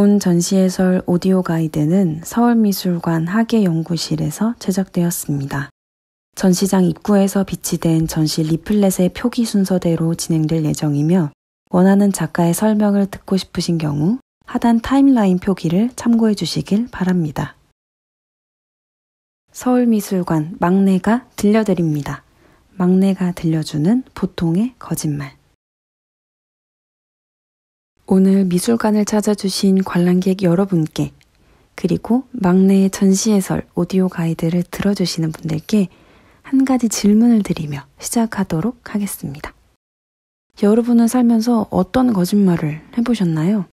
본 전시해설 오디오 가이드는 서울미술관 학예연구실에서 제작되었습니다. 전시장 입구에서 비치된 전시 리플렛의 표기 순서대로 진행될 예정이며 원하는 작가의 설명을 듣고 싶으신 경우 하단 타임라인 표기를 참고해 주시길 바랍니다. 서울미술관 막내가 들려드립니다. 막내가 들려주는 보통의 거짓말. 오늘 미술관을 찾아주신 관람객 여러분께 그리고 막내 의 전시해설 오디오 가이드를 들어주시는 분들께 한 가지 질문을 드리며 시작하도록 하겠습니다. 여러분은 살면서 어떤 거짓말을 해보셨나요?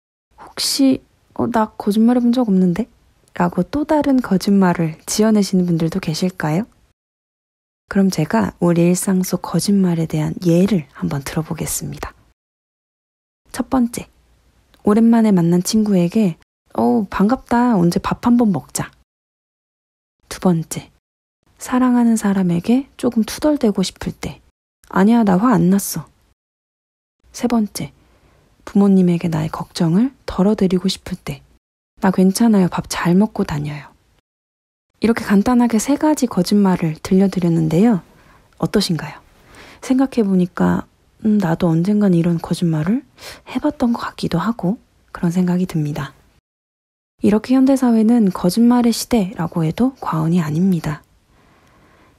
혹시 어, 나 거짓말 해본 적 없는데? 라고 또 다른 거짓말을 지어내시는 분들도 계실까요? 그럼 제가 우리 일상 속 거짓말에 대한 예를 한번 들어보겠습니다. 첫 번째, 오랜만에 만난 친구에게 어, 반갑다. 언제 밥 한번 먹자. 두 번째. 사랑하는 사람에게 조금 투덜대고 싶을 때. 아니야, 나 화 안 났어. 세 번째. 부모님에게 나의 걱정을 덜어드리고 싶을 때. 나 괜찮아요. 밥 잘 먹고 다녀요. 이렇게 간단하게 세 가지 거짓말을 들려드렸는데요. 어떠신가요? 생각해보니까 음, 나도 언젠간 이런 거짓말을 해봤던 것 같기도 하고 그런 생각이 듭니다. 이렇게 현대사회는 거짓말의 시대라고 해도 과언이 아닙니다.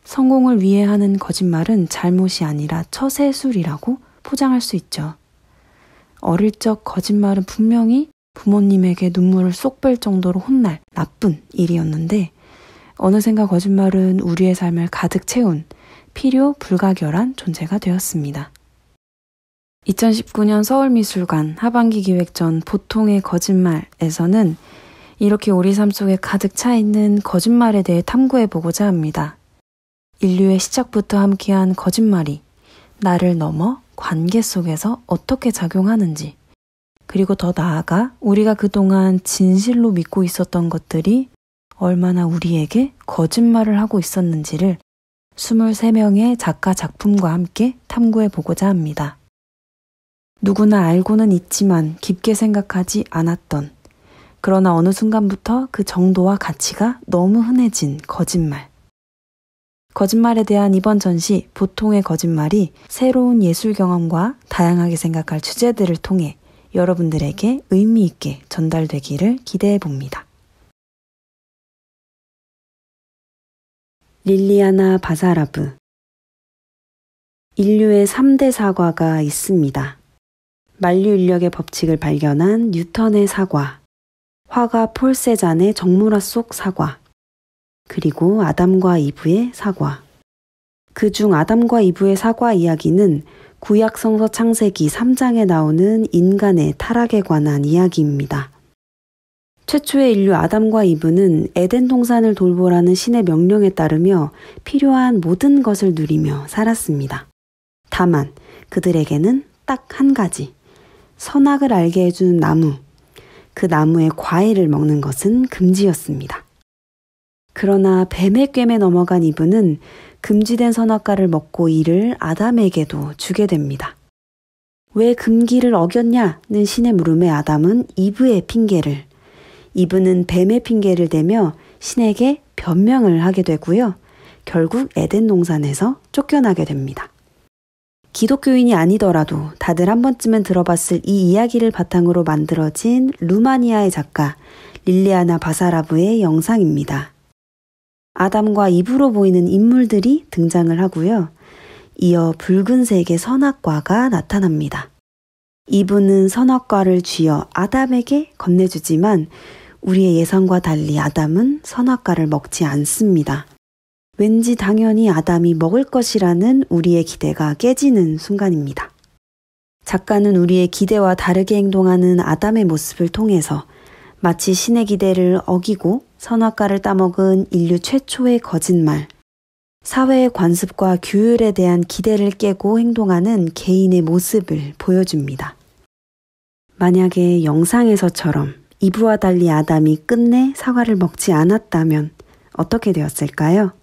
성공을 위해 하는 거짓말은 잘못이 아니라 처세술이라고 포장할 수 있죠. 어릴 적 거짓말은 분명히 부모님에게 눈물을 쏙 뺄 정도로 혼날 나쁜 일이었는데 어느샌가 거짓말은 우리의 삶을 가득 채운 필요 불가결한 존재가 되었습니다. 2019년 서울미술관 하반기 기획전 보통의 거짓말에서는 이렇게 우리 삶 속에 가득 차 있는 거짓말에 대해 탐구해 보고자 합니다. 인류의 시작부터 함께한 거짓말이 나를 넘어 관계 속에서 어떻게 작용하는지, 그리고 더 나아가 우리가 그동안 진실로 믿고 있었던 것들이 얼마나 우리에게 거짓말을 하고 있었는지를 23명의 작가 작품과 함께 탐구해 보고자 합니다. 누구나 알고는 있지만 깊게 생각하지 않았던 그러나 어느 순간부터 그 정도와 가치가 너무 흔해진 거짓말. 거짓말에 대한 이번 전시 보통의 거짓말이 새로운 예술 경험과 다양하게 생각할 주제들을 통해 여러분들에게 의미 있게 전달되기를 기대해 봅니다. 릴리아나 바사라브 인류의 3대 사과가 있습니다. 만류인력의 법칙을 발견한 뉴턴의 사과, 화가 폴 세잔의 정물화 속 사과, 그리고 아담과 이브의 사과. 그 중 아담과 이브의 사과 이야기는 구약성서 창세기 3장에 나오는 인간의 타락에 관한 이야기입니다. 최초의 인류 아담과 이브는 에덴 동산을 돌보라는 신의 명령에 따르며 필요한 모든 것을 누리며 살았습니다. 다만 그들에게는 딱 한 가지. 선악을 알게 해준 나무, 그 나무의 과일을 먹는 것은 금지였습니다. 그러나 뱀의 꿰매 넘어간 이브는 금지된 선악과를 먹고 이를 아담에게도 주게 됩니다. 왜 금기를 어겼냐는 신의 물음에 아담은 이브의 핑계를, 이브는 뱀의 핑계를 대며 신에게 변명을 하게 되고요. 결국 에덴 농산에서 쫓겨나게 됩니다. 기독교인이 아니더라도 다들 한 번쯤은 들어봤을 이 이야기를 바탕으로 만들어진 루마니아의 작가 릴리아나 바사라브의 영상입니다. 아담과 이브로 보이는 인물들이 등장을 하고요. 이어 붉은색의 선악과가 나타납니다. 이분은 선악과를 쥐어 아담에게 건네주지만 우리의 예상과 달리 아담은 선악과를 먹지 않습니다. 왠지 당연히 아담이 먹을 것이라는 우리의 기대가 깨지는 순간입니다. 작가는 우리의 기대와 다르게 행동하는 아담의 모습을 통해서 마치 신의 기대를 어기고 선악과를 따먹은 인류 최초의 거짓말, 사회의 관습과 규율에 대한 기대를 깨고 행동하는 개인의 모습을 보여줍니다. 만약에 영상에서처럼 이브와 달리 아담이 끝내 사과를 먹지 않았다면 어떻게 되었을까요?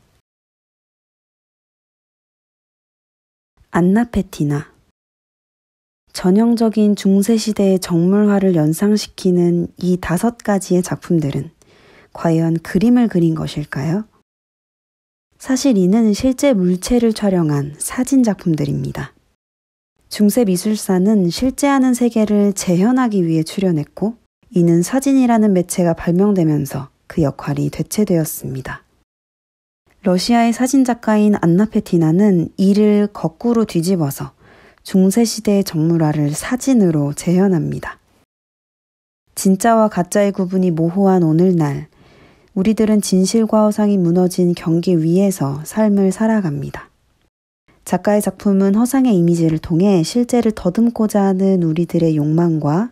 안나 페티나 전형적인 중세시대의 정물화를 연상시키는 이 다섯 가지의 작품들은 과연 그림을 그린 것일까요? 사실 이는 실제 물체를 촬영한 사진 작품들입니다. 중세 미술사는 실제하는 세계를 재현하기 위해 출연했고 이는 사진이라는 매체가 발명되면서 그 역할이 대체되었습니다. 러시아의 사진작가인 안나 페티나는 이를 거꾸로 뒤집어서 중세시대의 정물화를 사진으로 재현합니다. 진짜와 가짜의 구분이 모호한 오늘날, 우리들은 진실과 허상이 무너진 경계 위에서 삶을 살아갑니다. 작가의 작품은 허상의 이미지를 통해 실제를 더듬고자 하는 우리들의 욕망과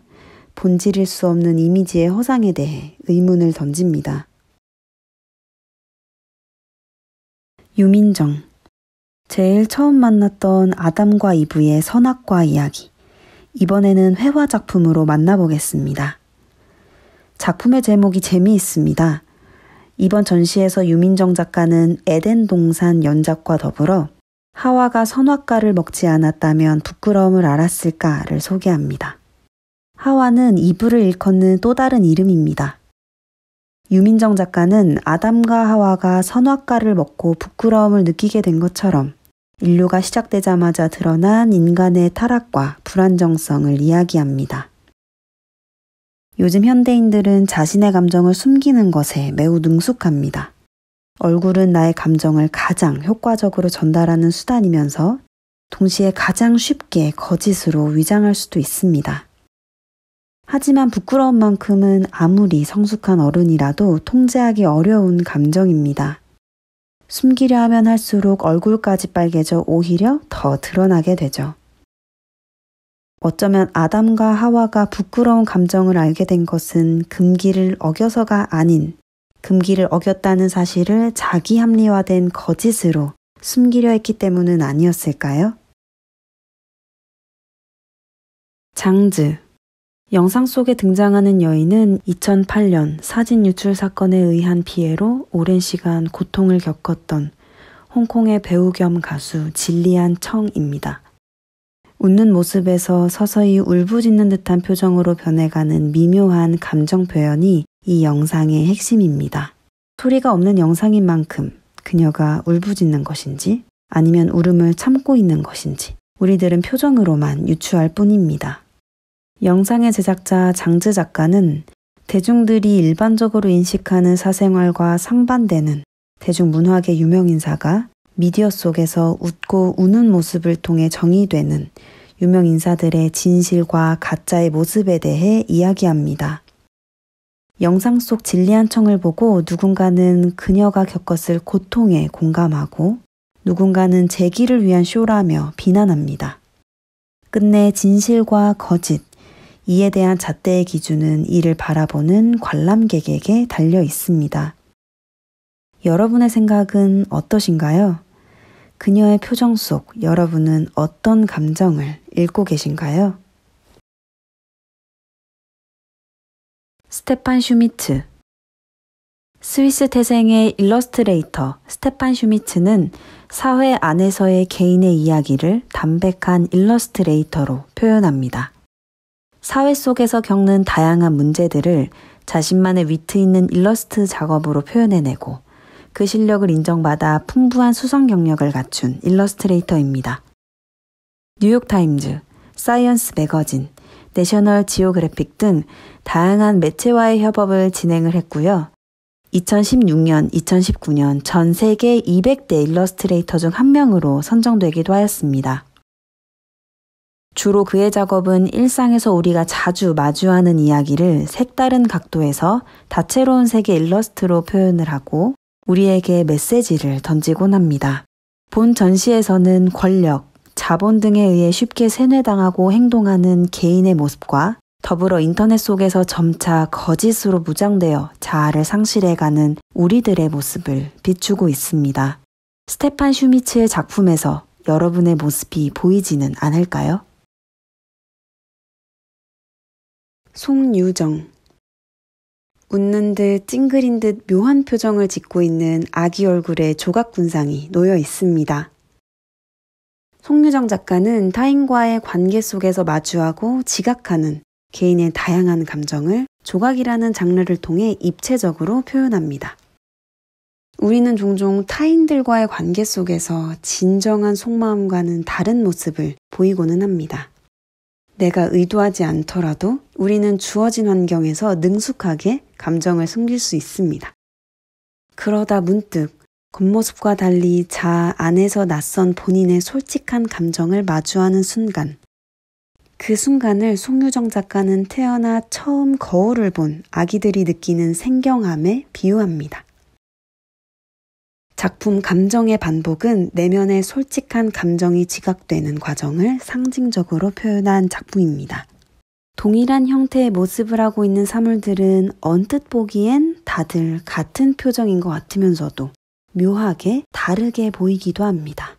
본질일 수 없는 이미지의 허상에 대해 의문을 던집니다. 유민정. 제일 처음 만났던 아담과 이브의 선악과 이야기. 이번에는 회화 작품으로 만나보겠습니다. 작품의 제목이 재미있습니다. 이번 전시에서 유민정 작가는 에덴 동산 연작과 더불어 하와가 선악과를 먹지 않았다면 부끄러움을 알았을까를 소개합니다. 하와는 이브를 일컫는 또 다른 이름입니다. 유민정 작가는 아담과 하와가 선악과를 먹고 부끄러움을 느끼게 된 것처럼 인류가 시작되자마자 드러난 인간의 타락과 불안정성을 이야기합니다. 요즘 현대인들은 자신의 감정을 숨기는 것에 매우 능숙합니다. 얼굴은 나의 감정을 가장 효과적으로 전달하는 수단이면서 동시에 가장 쉽게 거짓으로 위장할 수도 있습니다. 하지만 부끄러운 만큼은 아무리 성숙한 어른이라도 통제하기 어려운 감정입니다. 숨기려 하면 할수록 얼굴까지 빨개져 오히려 더 드러나게 되죠. 어쩌면 아담과 하와가 부끄러운 감정을 알게 된 것은 금기를 어겨서가 아닌 금기를 어겼다는 사실을 자기 합리화된 거짓으로 숨기려 했기 때문은 아니었을까요? 장즈 영상 속에 등장하는 여인은 2008년 사진 유출 사건에 의한 피해로 오랜 시간 고통을 겪었던 홍콩의 배우 겸 가수 진리안 청입니다. 웃는 모습에서 서서히 울부짖는 듯한 표정으로 변해가는 미묘한 감정 표현이 이 영상의 핵심입니다. 소리가 없는 영상인 만큼 그녀가 울부짖는 것인지 아니면 울음을 참고 있는 것인지 우리들은 표정으로만 유추할 뿐입니다. 영상의 제작자 장즈 작가는 대중들이 일반적으로 인식하는 사생활과 상반되는 대중문화계 유명인사가 미디어 속에서 웃고 우는 모습을 통해 정의되는 유명인사들의 진실과 가짜의 모습에 대해 이야기합니다. 영상 속 진리한 청을 보고 누군가는 그녀가 겪었을 고통에 공감하고 누군가는 재기를 위한 쇼라며 비난합니다. 끝내 진실과 거짓, 이에 대한 잣대의 기준은 이를 바라보는 관람객에게 달려 있습니다. 여러분의 생각은 어떠신가요? 그녀의 표정 속 여러분은 어떤 감정을 읽고 계신가요? 스테판 슈미츠 스위스 태생의 일러스트레이터 스테판 슈미츠는 사회 안에서의 개인의 이야기를 담백한 일러스트레이터로 표현합니다. 사회 속에서 겪는 다양한 문제들을 자신만의 위트 있는 일러스트 작업으로 표현해내고 그 실력을 인정받아 풍부한 수성 경력을 갖춘 일러스트레이터입니다. 뉴욕타임즈, 사이언스 매거진, 내셔널 지오그래픽 등 다양한 매체와의 협업을 진행을 했고요. 2016년, 2019년 전 세계 200대 일러스트레이터 중 한 명으로 선정되기도 하였습니다. 주로 그의 작업은 일상에서 우리가 자주 마주하는 이야기를 색다른 각도에서 다채로운 세계 일러스트로 표현을 하고 우리에게 메시지를 던지곤 합니다. 본 전시에서는 권력, 자본 등에 의해 쉽게 세뇌당하고 행동하는 개인의 모습과 더불어 인터넷 속에서 점차 거짓으로 무장되어 자아를 상실해가는 우리들의 모습을 비추고 있습니다. 스테판 슈미츠의 작품에서 여러분의 모습이 보이지는 않을까요? 송유정. 웃는 듯 찡그린 듯 묘한 표정을 짓고 있는 아기 얼굴에 조각군상이 놓여 있습니다. 송유정 작가는 타인과의 관계 속에서 마주하고 지각하는 개인의 다양한 감정을 조각이라는 장르를 통해 입체적으로 표현합니다. 우리는 종종 타인들과의 관계 속에서 진정한 속마음과는 다른 모습을 보이고는 합니다. 내가 의도하지 않더라도 우리는 주어진 환경에서 능숙하게 감정을 숨길 수 있습니다. 그러다 문득 겉모습과 달리 자아 안에서 낯선 본인의 솔직한 감정을 마주하는 순간, 그 순간을 송유정 작가는 태어나 처음 거울을 본 아기들이 느끼는 생경함에 비유합니다. 작품 감정의 반복은 내면의 솔직한 감정이 지각되는 과정을 상징적으로 표현한 작품입니다. 동일한 형태의 모습을 하고 있는 사물들은 언뜻 보기엔 다들 같은 표정인 것 같으면서도 묘하게 다르게 보이기도 합니다.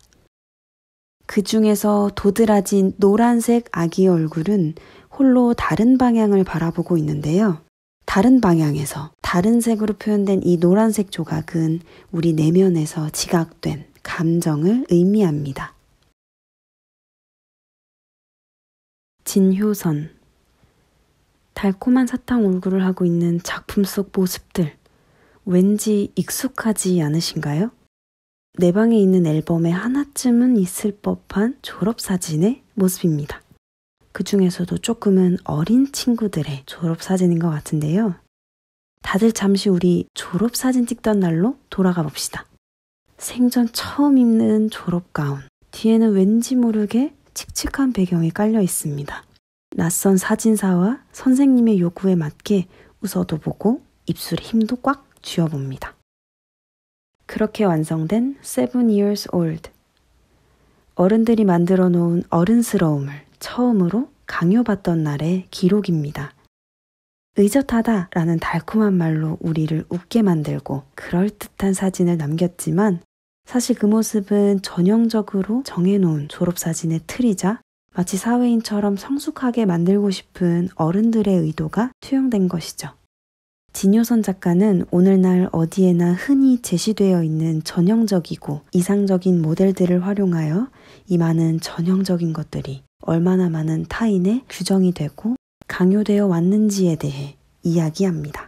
그 중에서 도드라진 노란색 아기 얼굴은 홀로 다른 방향을 바라보고 있는데요. 다른 방향에서 다른 색으로 표현된 이 노란색 조각은 우리 내면에서 지각된 감정을 의미합니다. 진효선 달콤한 사탕 얼굴을 하고 있는 작품 속 모습들 왠지 익숙하지 않으신가요? 내 방에 있는 앨범에 하나쯤은 있을 법한 졸업사진의 모습입니다. 그 중에서도 조금은 어린 친구들의 졸업사진인 것 같은데요. 다들 잠시 우리 졸업사진 찍던 날로 돌아가 봅시다. 생전 처음 입는 졸업가운. 뒤에는 왠지 모르게 칙칙한 배경이 깔려 있습니다. 낯선 사진사와 선생님의 요구에 맞게 웃어도 보고 입술에 힘도 꽉 쥐어봅니다. 그렇게 완성된 7 Years Old. 어른들이 만들어 놓은 어른스러움을 처음으로 강요받던 날의 기록입니다. 의젓하다 라는 달콤한 말로 우리를 웃게 만들고 그럴듯한 사진을 남겼지만 사실 그 모습은 전형적으로 정해놓은 졸업사진의 틀이자 마치 사회인처럼 성숙하게 만들고 싶은 어른들의 의도가 투영된 것이죠. 진효선 작가는 오늘날 어디에나 흔히 제시되어 있는 전형적이고 이상적인 모델들을 활용하여 이 많은 전형적인 것들이 얼마나 많은 타인의 규정이 되고 강요되어 왔는지에 대해 이야기합니다.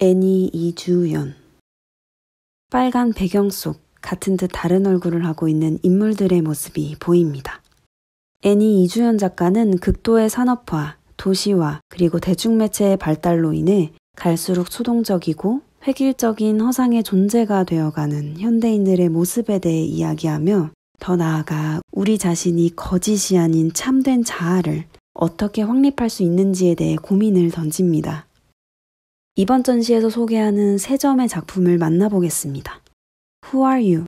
애니 이주연 빨간 배경 속 같은 듯 다른 얼굴을 하고 있는 인물들의 모습이 보입니다. 애니 이주연 작가는 극도의 산업화, 도시화, 그리고 대중매체의 발달로 인해 갈수록 소동적이고 획일적인 허상의 존재가 되어가는 현대인들의 모습에 대해 이야기하며 더 나아가 우리 자신이 거짓이 아닌 참된 자아를 어떻게 확립할 수 있는지에 대해 고민을 던집니다. 이번 전시에서 소개하는 세 점의 작품을 만나보겠습니다. Who are you?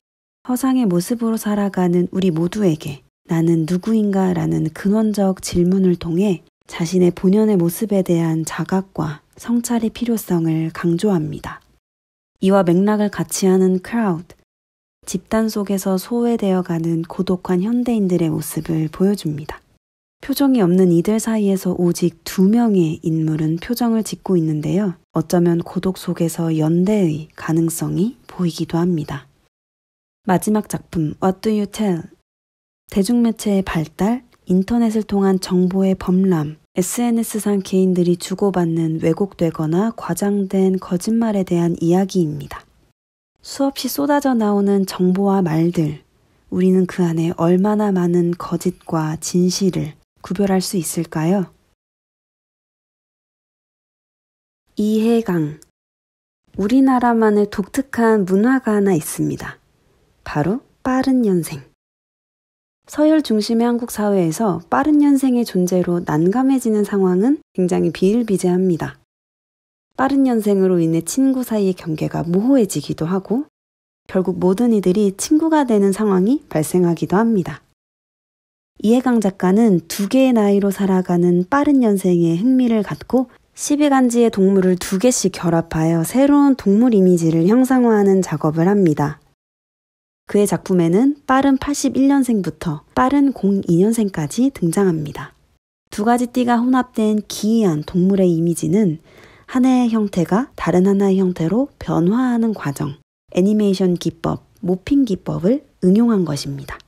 허상의 모습으로 살아가는 우리 모두에게 나는 누구인가 라는 근원적 질문을 통해 자신의 본연의 모습에 대한 자각과 성찰의 필요성을 강조합니다. 이와 맥락을 같이 하는 크라우드, 집단 속에서 소외되어 가는 고독한 현대인들의 모습을 보여줍니다. 표정이 없는 이들 사이에서 오직 두 명의 인물은 표정을 짓고 있는데요. 어쩌면 고독 속에서 연대의 가능성이 보이기도 합니다. 마지막 작품 What Do You Tell? 대중매체의 발달, 인터넷을 통한 정보의 범람, SNS상 개인들이 주고받는 왜곡되거나 과장된 거짓말에 대한 이야기입니다. 수없이 쏟아져 나오는 정보와 말들, 우리는 그 안에 얼마나 많은 거짓과 진실을 구별할 수 있을까요? 이해강. 우리나라만의 독특한 문화가 하나 있습니다. 바로 빠른 연생. 서열 중심의 한국 사회에서 빠른 년생의 존재로 난감해지는 상황은 굉장히 비일비재합니다. 빠른 년생으로 인해 친구 사이의 경계가 모호해지기도 하고 결국 모든 이들이 친구가 되는 상황이 발생하기도 합니다. 이해강 작가는 두 개의 나이로 살아가는 빠른 년생의 흥미를 갖고 12간지의 동물을 두 개씩 결합하여 새로운 동물 이미지를 형상화하는 작업을 합니다. 그의 작품에는 빠른 81년생부터 빠른 02년생까지 등장합니다. 두 가지 띠가 혼합된 기이한 동물의 이미지는 하나의 형태가 다른 하나의 형태로 변화하는 과정, 애니메이션 기법, 모핑 기법을 응용한 것입니다.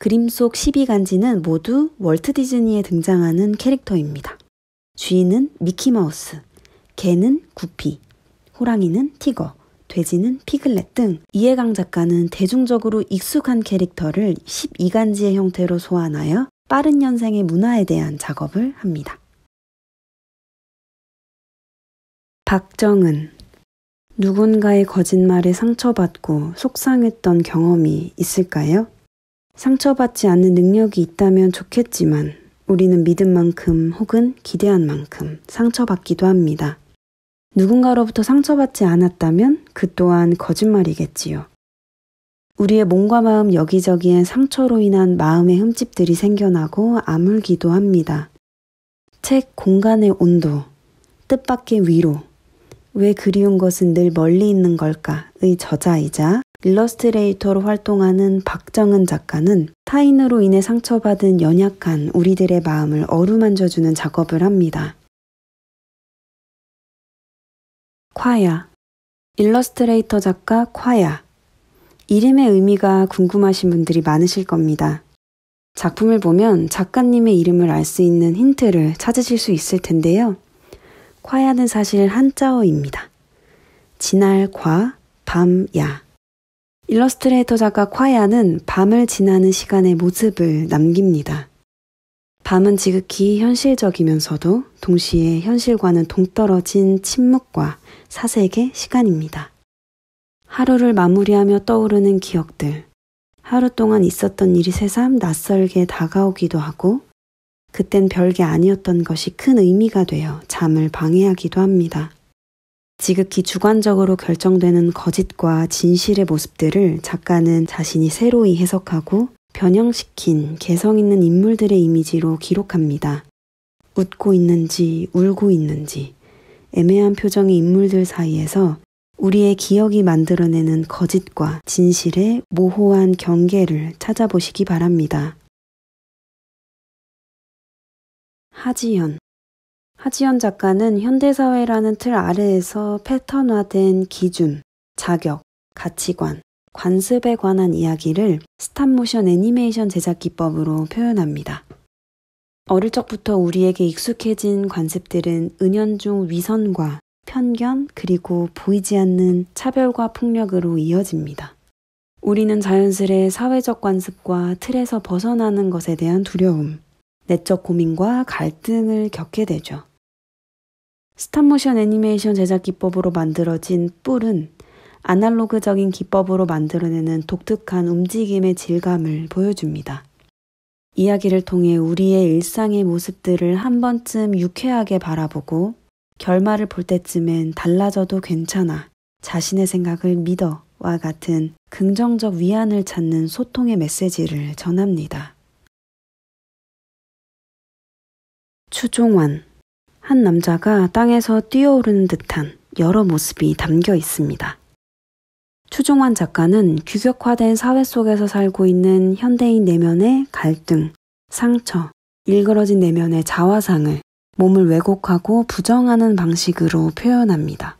그림 속 12간지는 모두 월트 디즈니에 등장하는 캐릭터입니다. 주인은 미키마우스, 개는 구피, 호랑이는 티거, 돼지는 피글렛 등 이해강 작가는 대중적으로 익숙한 캐릭터를 12간지의 형태로 소환하여 빠른 연생의 문화에 대한 작업을 합니다. 박정은 누군가의 거짓말에 상처받고 속상했던 경험이 있을까요? 상처받지 않는 능력이 있다면 좋겠지만 우리는 믿은 만큼 혹은 기대한 만큼 상처받기도 합니다. 누군가로부터 상처받지 않았다면 그 또한 거짓말이겠지요. 우리의 몸과 마음 여기저기엔 상처로 인한 마음의 흠집들이 생겨나고 아물기도 합니다. 책 공간의 온도, 뜻밖의 위로, 왜 그리운 것은 늘 멀리 있는 걸까의 저자이자 일러스트레이터로 활동하는 박정은 작가는 타인으로 인해 상처받은 연약한 우리들의 마음을 어루만져주는 작업을 합니다. 콰야. 일러스트레이터 작가 콰야. 이름의 의미가 궁금하신 분들이 많으실 겁니다. 작품을 보면 작가님의 이름을 알 수 있는 힌트를 찾으실 수 있을 텐데요. 콰야는 사실 한자어입니다. 지날 과, 밤, 야. 일러스트레이터 작가 콰야는 밤을 지나는 시간의 모습을 남깁니다. 밤은 지극히 현실적이면서도 동시에 현실과는 동떨어진 침묵과 사색의 시간입니다. 하루를 마무리하며 떠오르는 기억들, 하루 동안 있었던 일이 새삼 낯설게 다가오기도 하고, 그땐 별게 아니었던 것이 큰 의미가 되어 잠을 방해하기도 합니다. 지극히 주관적으로 결정되는 거짓과 진실의 모습들을 작가는 자신이 새로이 해석하고 변형시킨 개성 있는 인물들의 이미지로 기록합니다. 웃고 있는지 울고 있는지 애매한 표정의 인물들 사이에서 우리의 기억이 만들어내는 거짓과 진실의 모호한 경계를 찾아보시기 바랍니다. 하지연 하지연 작가는 현대사회라는 틀 아래에서 패턴화된 기준, 자격, 가치관, 관습에 관한 이야기를 스탑모션 애니메이션 제작 기법으로 표현합니다. 어릴 적부터 우리에게 익숙해진 관습들은 은연중 위선과 편견 그리고 보이지 않는 차별과 폭력으로 이어집니다. 우리는 자연스레 사회적 관습과 틀에서 벗어나는 것에 대한 두려움, 내적 고민과 갈등을 겪게 되죠. 스탑모션 애니메이션 제작 기법으로 만들어진 뿔은 아날로그적인 기법으로 만들어내는 독특한 움직임의 질감을 보여줍니다. 이야기를 통해 우리의 일상의 모습들을 한 번쯤 유쾌하게 바라보고 결말을 볼 때쯤엔 달라져도 괜찮아. 자신의 생각을 믿어. 와 같은 긍정적 위안을 찾는 소통의 메시지를 전합니다. 추종환. 한 남자가 땅에서 뛰어오르는 듯한 여러 모습이 담겨 있습니다. 추종환 작가는 규격화된 사회 속에서 살고 있는 현대인 내면의 갈등, 상처, 일그러진 내면의 자화상을 몸을 왜곡하고 부정하는 방식으로 표현합니다.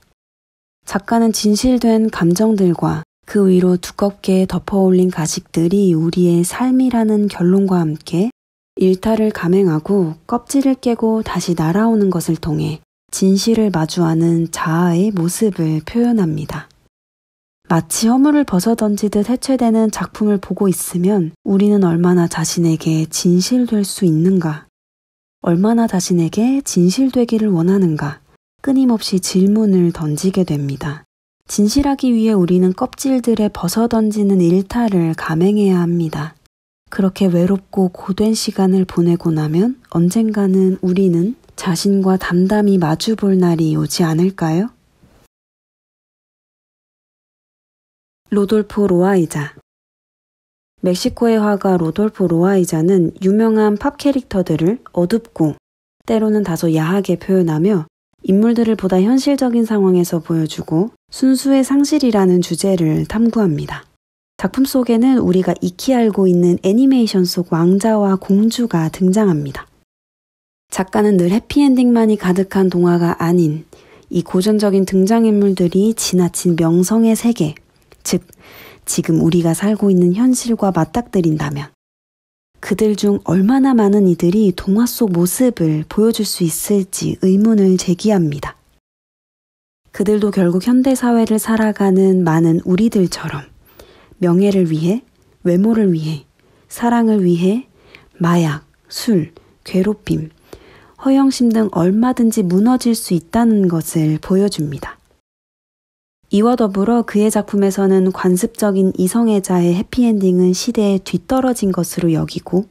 작가는 진실된 감정들과 그 위로 두껍게 덮어올린 가식들이 우리의 삶이라는 결론과 함께 일탈을 감행하고 껍질을 깨고 다시 날아오는 것을 통해 진실을 마주하는 자아의 모습을 표현합니다. 마치 허물을 벗어던지듯 해체되는 작품을 보고 있으면 우리는 얼마나 자신에게 진실될 수 있는가? 얼마나 자신에게 진실되기를 원하는가? 끊임없이 질문을 던지게 됩니다. 진실하기 위해 우리는 껍질들에 벗어던지는 일탈을 감행해야 합니다. 그렇게 외롭고 고된 시간을 보내고 나면 언젠가는 우리는 자신과 담담히 마주 볼 날이 오지 않을까요? 로돌포 로아이자 멕시코의 화가 로돌포 로아이자는 유명한 팝 캐릭터들을 어둡고 때로는 다소 야하게 표현하며 인물들을 보다 현실적인 상황에서 보여주고 순수의 상실이라는 주제를 탐구합니다. 작품 속에는 우리가 익히 알고 있는 애니메이션 속 왕자와 공주가 등장합니다. 작가는 늘 해피엔딩만이 가득한 동화가 아닌 이 고전적인 등장인물들이 지나친 명성의 세계 즉, 지금 우리가 살고 있는 현실과 맞닥뜨린다면 그들 중 얼마나 많은 이들이 동화 속 모습을 보여줄 수 있을지 의문을 제기합니다. 그들도 결국 현대사회를 살아가는 많은 우리들처럼 명예를 위해, 외모를 위해, 사랑을 위해, 마약, 술, 괴롭힘, 허영심 등 얼마든지 무너질 수 있다는 것을 보여줍니다. 이와 더불어 그의 작품에서는 관습적인 이성애자의 해피엔딩은 시대에 뒤떨어진 것으로 여기고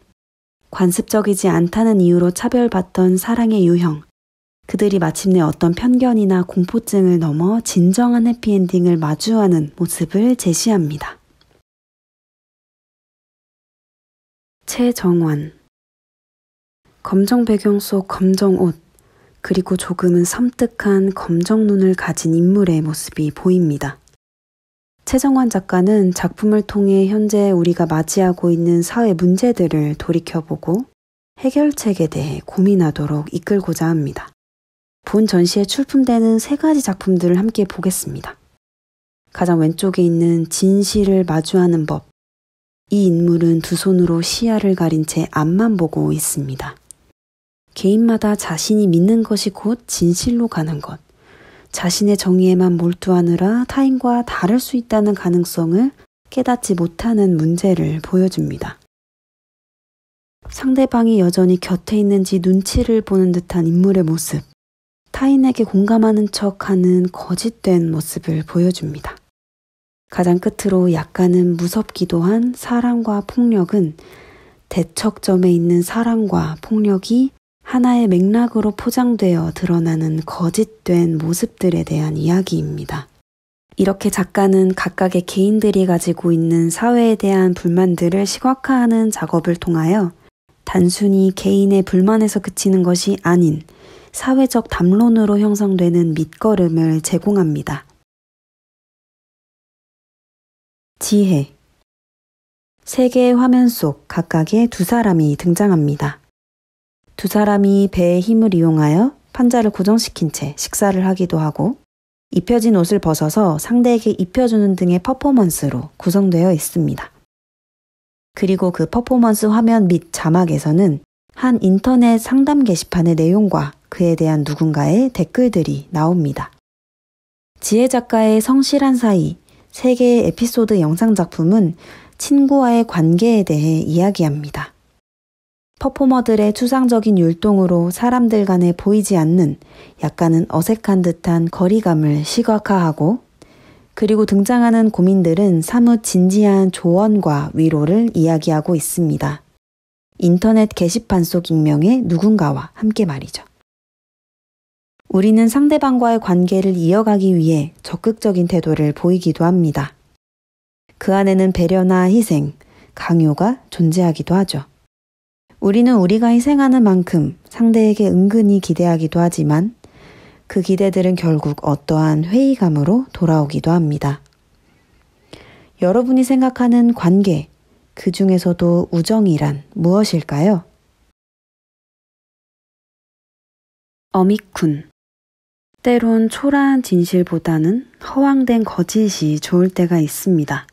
관습적이지 않다는 이유로 차별받던 사랑의 유형, 그들이 마침내 어떤 편견이나 공포증을 넘어 진정한 해피엔딩을 마주하는 모습을 제시합니다. 최정원 검정 배경 속 검정 옷 그리고 조금은 섬뜩한 검정 눈을 가진 인물의 모습이 보입니다. 최정환 작가는 작품을 통해 현재 우리가 맞이하고 있는 사회 문제들을 돌이켜보고 해결책에 대해 고민하도록 이끌고자 합니다. 본 전시에 출품되는 세 가지 작품들을 함께 보겠습니다. 가장 왼쪽에 있는 진실을 마주하는 법. 이 인물은 두 손으로 시야를 가린 채 앞만 보고 있습니다. 개인마다 자신이 믿는 것이 곧 진실로 가는 것. 자신의 정의에만 몰두하느라 타인과 다를 수 있다는 가능성을 깨닫지 못하는 문제를 보여줍니다. 상대방이 여전히 곁에 있는지 눈치를 보는 듯한 인물의 모습, 타인에게 공감하는 척 하는 거짓된 모습을 보여줍니다. 가장 끝으로 약간은 무섭기도 한 사랑과 폭력은 대척점에 있는 사랑과 폭력이 하나의 맥락으로 포장되어 드러나는 거짓된 모습들에 대한 이야기입니다. 이렇게 작가는 각각의 개인들이 가지고 있는 사회에 대한 불만들을 시각화하는 작업을 통하여 단순히 개인의 불만에서 그치는 것이 아닌 사회적 담론으로 형성되는 밑거름을 제공합니다. 지혜 세계의 화면 속 각각의 두 사람이 등장합니다. 두 사람이 배의 힘을 이용하여 판자를 고정시킨 채 식사를 하기도 하고 입혀진 옷을 벗어서 상대에게 입혀주는 등의 퍼포먼스로 구성되어 있습니다. 그리고 그 퍼포먼스 화면 및 자막에서는 한 인터넷 상담 게시판의 내용과 그에 대한 누군가의 댓글들이 나옵니다. 지혜 작가의 성실한 사이 세개의 에피소드 영상 작품은 친구와의 관계에 대해 이야기합니다. 퍼포머들의 추상적인 율동으로 사람들 간에 보이지 않는 약간은 어색한 듯한 거리감을 시각화하고 그리고 등장하는 고민들은 사뭇 진지한 조언과 위로를 이야기하고 있습니다. 인터넷 게시판 속 익명의 누군가와 함께 말이죠. 우리는 상대방과의 관계를 이어가기 위해 적극적인 태도를 보이기도 합니다. 그 안에는 배려나 희생, 강요가 존재하기도 하죠. 우리는 우리가 희생하는 만큼 상대에게 은근히 기대하기도 하지만 그 기대들은 결국 어떠한 회의감으로 돌아오기도 합니다. 여러분이 생각하는 관계, 그 중에서도 우정이란 무엇일까요? 어미쿤. 때론 초라한 진실보다는 허황된 거짓이 좋을 때가 있습니다.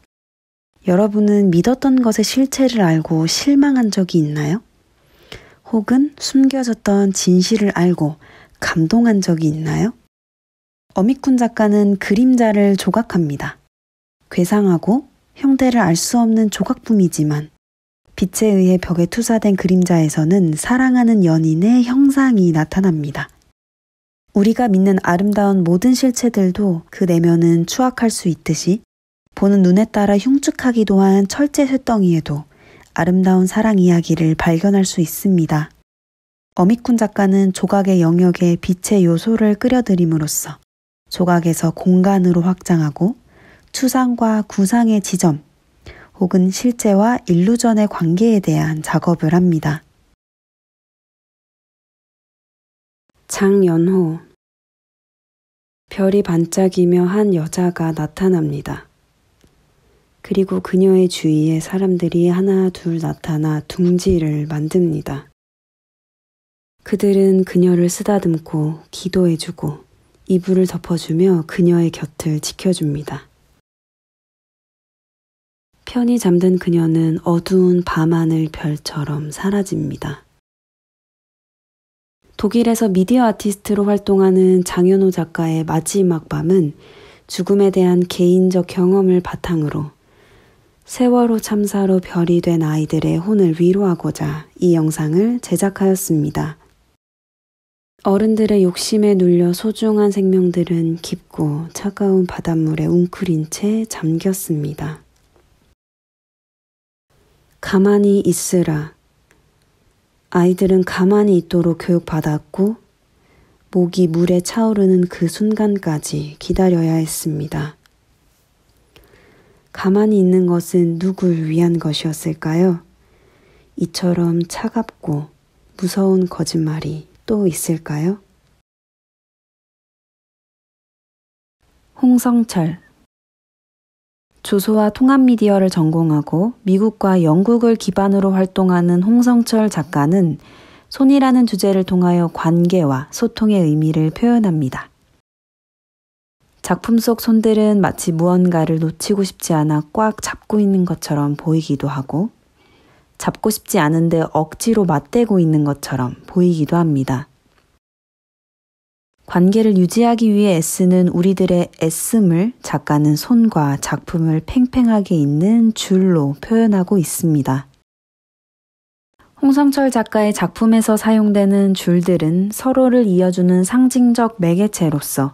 여러분은 믿었던 것의 실체를 알고 실망한 적이 있나요? 혹은 숨겨졌던 진실을 알고 감동한 적이 있나요? 어미쿤 작가는 그림자를 조각합니다. 괴상하고 형태를 알 수 없는 조각품이지만 빛에 의해 벽에 투사된 그림자에서는 사랑하는 연인의 형상이 나타납니다. 우리가 믿는 아름다운 모든 실체들도 그 내면은 추악할 수 있듯이 보는 눈에 따라 흉측하기도 한 철제 쇳덩이에도 아름다운 사랑 이야기를 발견할 수 있습니다. 어미쿤 작가는 조각의 영역에 빛의 요소를 끌어들임으로써 조각에서 공간으로 확장하고 추상과 구상의 지점 혹은 실제와 일루전의 관계에 대한 작업을 합니다. 장연호 별이 반짝이며 한 여자가 나타납니다. 그리고 그녀의 주위에 사람들이 하나 둘 나타나 둥지를 만듭니다. 그들은 그녀를 쓰다듬고 기도해주고 이불을 덮어주며 그녀의 곁을 지켜줍니다. 편히 잠든 그녀는 어두운 밤하늘 별처럼 사라집니다. 독일에서 미디어 아티스트로 활동하는 장현호 작가의 마지막 밤은 죽음에 대한 개인적 경험을 바탕으로 세월호 참사로 별이 된 아이들의 혼을 위로하고자 이 영상을 제작하였습니다. 어른들의 욕심에 눌려 소중한 생명들은 깊고 차가운 바닷물에 웅크린 채 잠겼습니다. 가만히 있으라. 아이들은 가만히 있도록 교육받았고, 목이 물에 차오르는 그 순간까지 기다려야 했습니다. 가만히 있는 것은 누굴 위한 것이었을까요? 이처럼 차갑고 무서운 거짓말이 또 있을까요? 홍성철 조소와 통합미디어를 전공하고 미국과 영국을 기반으로 활동하는 홍성철 작가는 손이라는 주제를 통하여 관계와 소통의 의미를 표현합니다. 작품 속 손들은 마치 무언가를 놓치고 싶지 않아 꽉 잡고 있는 것처럼 보이기도 하고, 잡고 싶지 않은데 억지로 맞대고 있는 것처럼 보이기도 합니다. 관계를 유지하기 위해 애쓰는 우리들의 애씀을 작가는 손과 작품을 팽팽하게 있는 줄로 표현하고 있습니다. 홍성철 작가의 작품에서 사용되는 줄들은 서로를 이어주는 상징적 매개체로서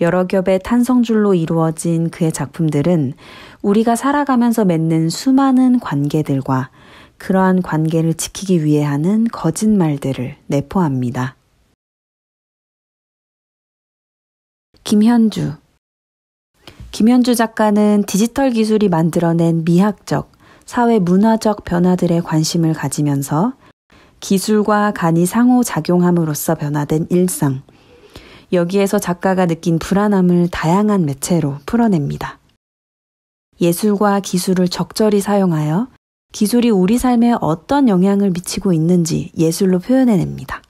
여러 겹의 탄성줄로 이루어진 그의 작품들은 우리가 살아가면서 맺는 수많은 관계들과 그러한 관계를 지키기 위해 하는 거짓말들을 내포합니다. 김현주 김현주 작가는 디지털 기술이 만들어낸 미학적, 사회 문화적 변화들에 관심을 가지면서 기술과 간이 상호작용함으로써 변화된 일상, 여기에서 작가가 느낀 불안함을 다양한 매체로 풀어냅니다. 예술과 기술을 적절히 사용하여 기술이 우리 삶에 어떤 영향을 미치고 있는지 예술로 표현해냅니다.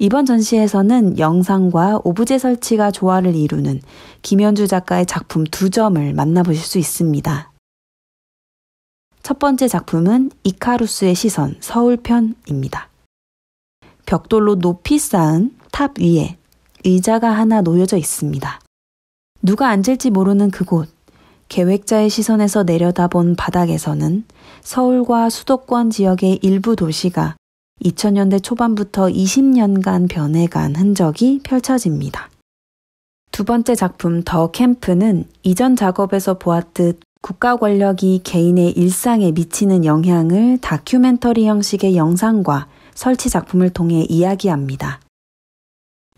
이번 전시에서는 영상과 오브제 설치가 조화를 이루는 김현주 작가의 작품 두 점을 만나보실 수 있습니다. 첫 번째 작품은 이카루스의 시선 서울편입니다. 벽돌로 높이 쌓은 탑 위에 의자가 하나 놓여져 있습니다. 누가 앉을지 모르는 그곳, 계획자의 시선에서 내려다본 바닥에서는 서울과 수도권 지역의 일부 도시가 2000년대 초반부터 20년간 변해간 흔적이 펼쳐집니다. 두 번째 작품 더 캠프는 이전 작업에서 보았듯 국가 권력이 개인의 일상에 미치는 영향을 다큐멘터리 형식의 영상과 설치 작품을 통해 이야기합니다.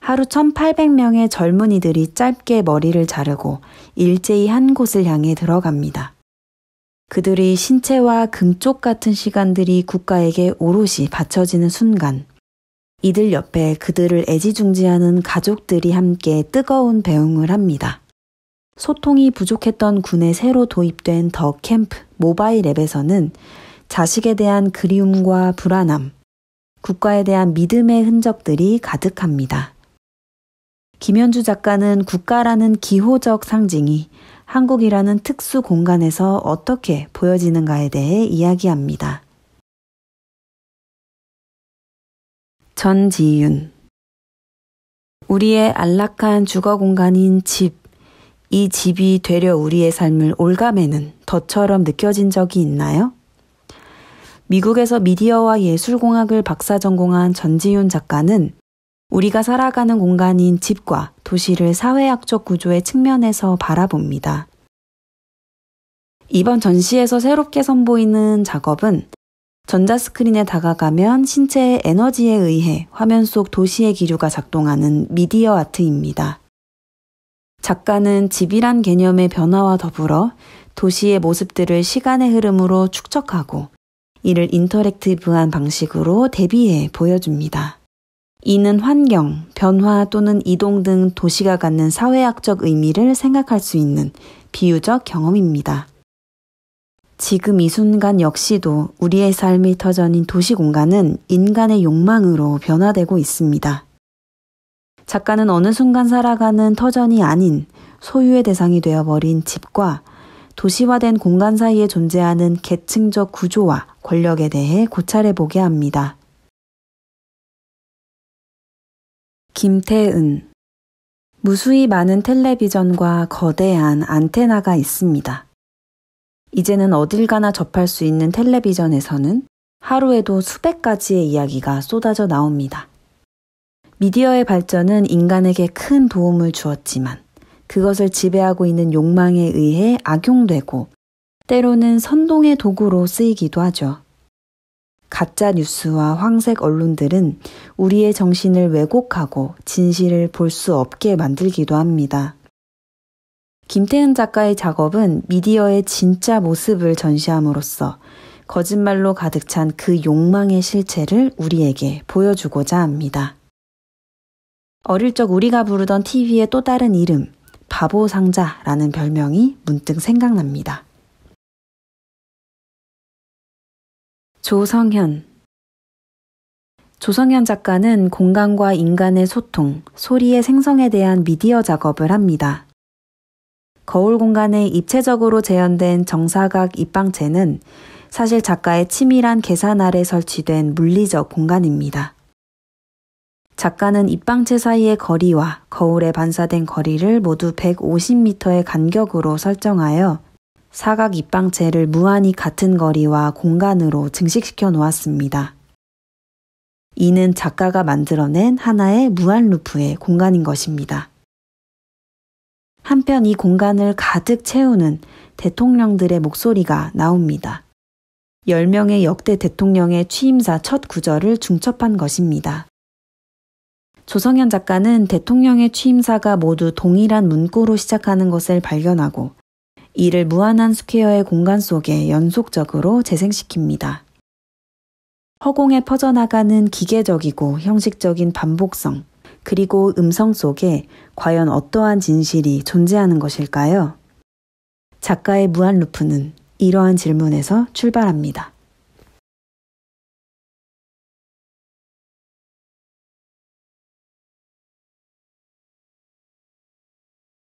하루 1,800명의 젊은이들이 짧게 머리를 자르고 일제히 한 곳을 향해 들어갑니다. 그들이 신체와 금쪽 같은 시간들이 국가에게 오롯이 바쳐지는 순간, 이들 옆에 그들을 애지중지하는 가족들이 함께 뜨거운 배웅을 합니다. 소통이 부족했던 군에 새로 도입된 더 캠프 모바일 앱에서는 자식에 대한 그리움과 불안함, 국가에 대한 믿음의 흔적들이 가득합니다. 김현주 작가는 국가라는 기호적 상징이 한국이라는 특수 공간에서 어떻게 보여지는가에 대해 이야기합니다. 전지윤 우리의 안락한 주거 공간인 집. 이 집이 되려 우리의 삶을 올가매는 덫처럼 느껴진 적이 있나요? 미국에서 미디어와 예술공학을 박사 전공한 전지윤 작가는 우리가 살아가는 공간인 집과 도시를 사회학적 구조의 측면에서 바라봅니다. 이번 전시에서 새롭게 선보이는 작업은 전자스크린에 다가가면 신체의 에너지에 의해 화면 속 도시의 기류가 작동하는 미디어 아트입니다. 작가는 집이란 개념의 변화와 더불어 도시의 모습들을 시간의 흐름으로 축적하고 이를 인터랙티브한 방식으로 대비해 보여줍니다. 이는 환경, 변화 또는 이동 등 도시가 갖는 사회학적 의미를 생각할 수 있는 비유적 경험입니다. 지금 이 순간 역시도 우리의 삶이 터전인 도시 공간은 인간의 욕망으로 변화되고 있습니다. 작가는 어느 순간 살아가는 터전이 아닌 소유의 대상이 되어버린 집과 도시화된 공간 사이에 존재하는 계층적 구조와 권력에 대해 고찰해보게 합니다. 김태은 무수히 많은 텔레비전과 거대한 안테나가 있습니다. 이제는 어딜 가나 접할 수 있는 텔레비전에서는 하루에도 수백 가지의 이야기가 쏟아져 나옵니다. 미디어의 발전은 인간에게 큰 도움을 주었지만 그것을 지배하고 있는 욕망에 의해 악용되고 때로는 선동의 도구로 쓰이기도 하죠. 가짜 뉴스와 황색 언론들은 우리의 정신을 왜곡하고 진실을 볼 수 없게 만들기도 합니다. 김태은 작가의 작업은 미디어의 진짜 모습을 전시함으로써 거짓말로 가득 찬 그 욕망의 실체를 우리에게 보여주고자 합니다. 어릴 적 우리가 부르던 TV의 또 다른 이름, 바보상자라는 별명이 문득 생각납니다. 조성현 조성현 작가는 공간과 인간의 소통, 소리의 생성에 대한 미디어 작업을 합니다. 거울 공간에 입체적으로 재현된 정사각 입방체는 사실 작가의 치밀한 계산 아래 설치된 물리적 공간입니다. 작가는 입방체 사이의 거리와 거울에 반사된 거리를 모두 150m의 간격으로 설정하여 사각 입방체를 무한히 같은 거리와 공간으로 증식시켜 놓았습니다. 이는 작가가 만들어낸 하나의 무한 루프의 공간인 것입니다. 한편 이 공간을 가득 채우는 대통령들의 목소리가 나옵니다. 10명의 역대 대통령의 취임사 첫 구절을 중첩한 것입니다. 조성현 작가는 대통령의 취임사가 모두 동일한 문구로 시작하는 것을 발견하고 이를 무한한 스퀘어의 공간 속에 연속적으로 재생시킵니다. 허공에 퍼져나가는 기계적이고 형식적인 반복성, 그리고 음성 속에 과연 어떠한 진실이 존재하는 것일까요? 작가의 무한 루프는 이러한 질문에서 출발합니다.